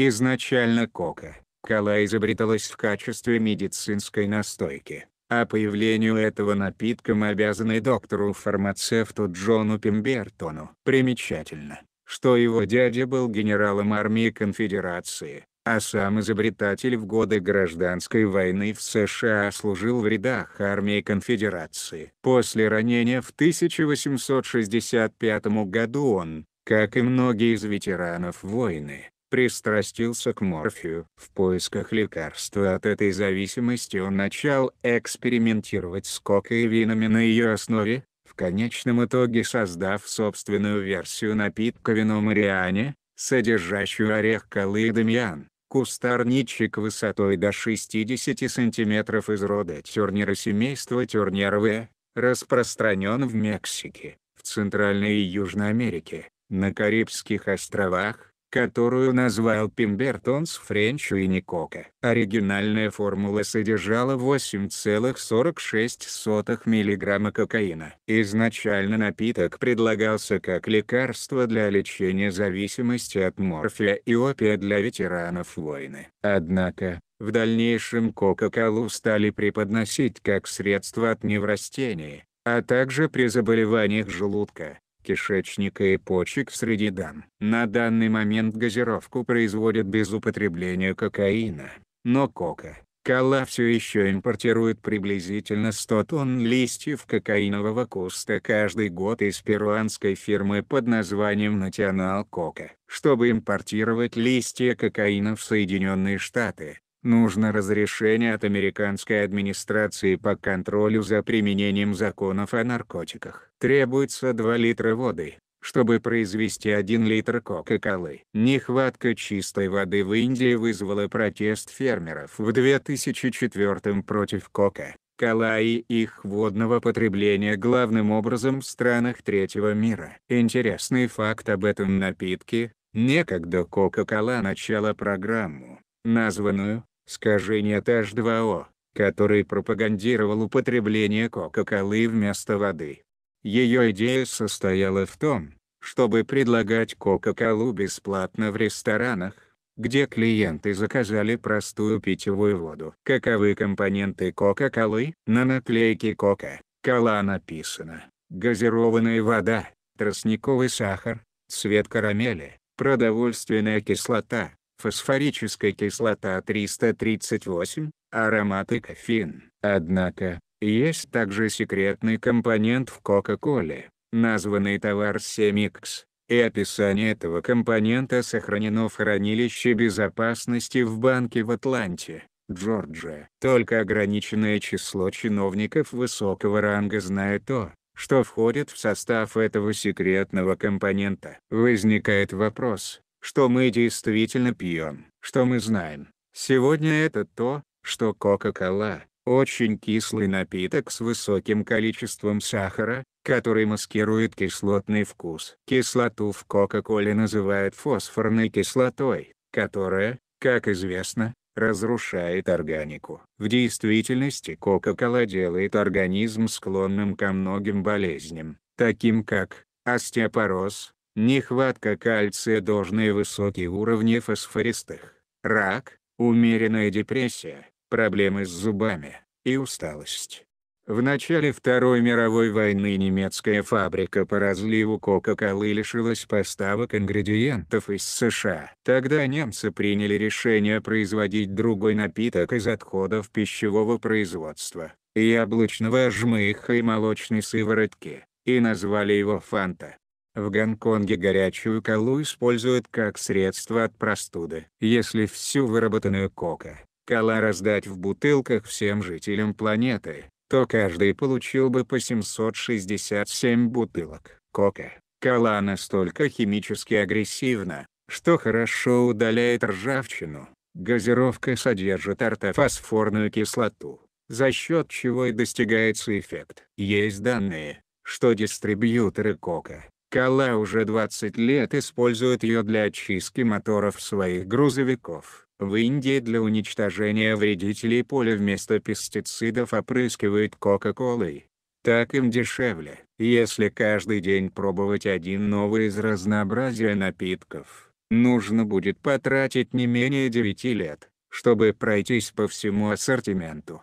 Изначально кока, кола изобреталась в качестве медицинской настойки, а появлению этого напитка мы обязаны доктору-фармацевту Джону Пимбертону. Примечательно, что его дядя был генералом армии конфедерации, а сам изобретатель в годы гражданской войны в США служил в рядах армии конфедерации. После ранения в 1865 году он, как и многие из ветеранов войны, пристрастился к морфию. В поисках лекарства от этой зависимости он начал экспериментировать с кокой и винами на ее основе, в конечном итоге создав собственную версию напитка вино Мариане, содержащую орех колы и дамьян. Кустарничек высотой до 60 см из рода тернера семейства тернеровые, распространен в Мексике, в Центральной и Южной Америке, на Карибских островах, которую назвал Пимбертонс, Френч и Никока. Оригинальная формула содержала 8,46 мг кокаина. Изначально напиток предлагался как лекарство для лечения зависимости от морфия и опия для ветеранов войны. Однако, в дальнейшем кока-колу стали преподносить как средство от неврастения, а также при заболеваниях желудка кишечника и почек среди дам. На данный момент газировку производят без употребления кокаина, но кока. Кола все еще импортирует приблизительно 100 тонн листьев кокаинового куста каждый год из перуанской фирмы под названием National Coca. Чтобы импортировать листья кокаина в Соединенные Штаты, Нужно разрешение от американской администрации по контролю за применением законов о наркотиках. Требуется 2 литра воды, чтобы произвести 1 литр кока-колы. Нехватка чистой воды в Индии вызвала протест фермеров в 2004 против кока. Кола и их водного потребления главным образом в странах третьего мира. Интересный факт об этом напитке. Некогда Кока-Кола начала программу, названную Скажение H2O, который пропагандировал употребление кока-колы вместо воды. Ее идея состояла в том, чтобы предлагать кока-колу бесплатно в ресторанах, где клиенты заказали простую питьевую воду. Каковы компоненты кока-колы? На наклейке кока-кола написано газированная вода, тростниковый сахар, цвет карамели, продовольственная кислота, фосфорическая кислота 338, аромат и кофеин. Однако, есть также секретный компонент в Кока-Коле, названный товар 7X, и описание этого компонента сохранено в хранилище безопасности в банке в Атланте, Джорджия. Только ограниченное число чиновников высокого ранга знает то, что входит в состав этого секретного компонента. Возникает вопрос, что мы действительно пьем, что мы знаем. Сегодня это то, что Кока-Кола – очень кислый напиток с высоким количеством сахара, который маскирует кислотный вкус. Кислоту в Кока-Коле называют фосфорной кислотой, которая, как известно, разрушает органику. В действительности Кока-Кола делает организм склонным ко многим болезням, таким как остеопороз, нехватка кальция должны высокие уровни фосфористых, рак, умеренная депрессия, проблемы с зубами и усталость. В начале Второй мировой войны немецкая фабрика по разливу Кока-Колы лишилась поставок ингредиентов из США. Тогда немцы приняли решение производить другой напиток из отходов пищевого производства, яблочного жмыха и молочной сыворотки, и назвали его «Фанта». В Гонконге горячую колу используют как средство от простуды. Если всю выработанную кока, кола раздать в бутылках всем жителям планеты, то каждый получил бы по 767 бутылок. Кока. Кола настолько химически агрессивна, что хорошо удаляет ржавчину. Газировка содержит ортофосфорную кислоту, за счет чего и достигается эффект. Есть данные, что дистрибьюторы кока Кала уже 20 лет использует ее для очистки моторов своих грузовиков. В Индии для уничтожения вредителей поля вместо пестицидов опрыскивают Кока-Колой. Так им дешевле. Если каждый день пробовать один новый из разнообразия напитков, нужно будет потратить не менее 9 лет, чтобы пройтись по всему ассортименту.